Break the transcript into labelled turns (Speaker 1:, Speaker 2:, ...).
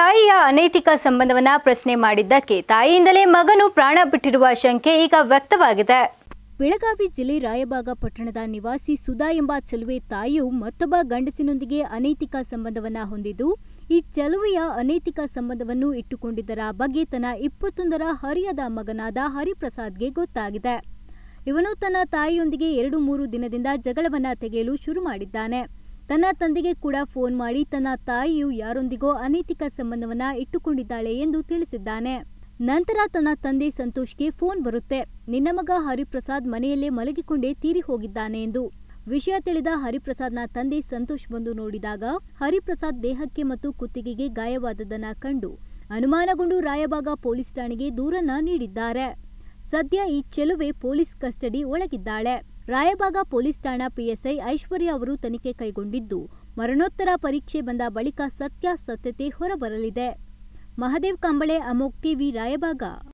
Speaker 1: ತಾಯಿಯ ಅನೈತಿಕ ಸಂಬಂಧವನ್ನ ಪ್ರಶ್ನೆ ಮಾಡಿದ್ದಕ್ಕೆ ತಾಯಿಯಿಂದಲೇ ಮಗನು ಪ್ರಾಣ ಬಿಟ್ಟಿರುವ ಶಂಕೆ
Speaker 2: ಈಗ ವ್ಯಕ್ತವಾಗಿದೆ ಬೆಳಗಾವಿ ಜಿಲ್ಲೆ ರಾಯಭಾಗ ಪಟ್ಟಣದ ನಿವಾಸಿ ಸುಧಾ ಎಂಬ ಚಲುವೆ ತಾಯಿಯು ಮತ್ತೊಬ್ಬ ಗಂಡಸಿನೊಂದಿಗೆ ಅನೈತಿಕ ಸಂಬಂಧವನ್ನ ಹೊಂದಿದ್ದು ಈ ಚಲುವೆಯ ಅನೈತಿಕ ಸಂಬಂಧವನ್ನು ಇಟ್ಟುಕೊಂಡಿದ್ದರ ಬಗ್ಗೆ ತನ್ನ ಇಪ್ಪತ್ತೊಂದರ ಹರಿಯದ ಮಗನಾದ ಹರಿಪ್ರಸಾದ್ಗೆ ಗೊತ್ತಾಗಿದೆ ಇವನು ತನ್ನ ತಾಯಿಯೊಂದಿಗೆ ಎರಡು ಮೂರು ದಿನದಿಂದ ಜಗಳವನ್ನ ತೆಗೆಯಲು ಶುರು ಮಾಡಿದ್ದಾನೆ ತನ್ನ ತಂದೆಗೆ ಕೂಡ ಫೋನ್ ಮಾಡಿ ತನ್ನ ತಾಯಿಯು ಯಾರೊಂದಿಗೋ ಅನೈತಿಕ ಸಂಬಂಧವನ್ನ ಇಟ್ಟುಕೊಂಡಿದ್ದಾಳೆ ಎಂದು ತಿಳಿಸಿದ್ದಾನೆ ನಂತರ ತನ್ನ ತಂದೆ ಸಂತೋಷ್ಗೆ ಫೋನ್ ಬರುತ್ತೆ ನಿನ್ನ ಮಗ ಹರಿಪ್ರಸಾದ್ ಮನೆಯಲ್ಲೇ ಮಲಗಿಕೊಂಡೇ ತೀರಿ ಹೋಗಿದ್ದಾನೆ ಎಂದು ವಿಷಯ ತಿಳಿದ ಹರಿಪ್ರಸಾದ್ನ ತಂದೆ ಸಂತೋಷ್ ಬಂದು ನೋಡಿದಾಗ ಹರಿಪ್ರಸಾದ್ ದೇಹಕ್ಕೆ ಮತ್ತು ಕುತ್ತಿಗೆಗೆ ಗಾಯವಾದದನ್ನ ಕಂಡು ಅನುಮಾನಗೊಂಡು ರಾಯಬಾಗ ಪೊಲೀಸ್ ಠಾಣೆಗೆ ದೂರನ್ನ ನೀಡಿದ್ದಾರೆ ಸದ್ಯ ಈ ಚೆಲುವೆ ಪೊಲೀಸ್ ಕಸ್ಟಡಿ ಒಳಗಿದ್ದಾಳೆ ರಾಯಬಾಗ ಪೊಲೀಸ್ ಠಾಣಾ ಪಿಎಸ್ಐ ಐಶ್ವರ್ಯ ಅವರು ತನಿಖೆ ಕೈಗೊಂಡಿದ್ದು ಮರಣೋತ್ತರ ಪರೀಕ್ಷೆ ಬಂದ ಬಳಿಕ ಸತ್ಯಾಸತ್ಯತೆ ಹೊರಬರಲಿದೆ ಮಹದೇವ್ ಕಂಬಳೆ ಅಮೋಕ್ ಟಿವಿ ರಾಯಬಾಗ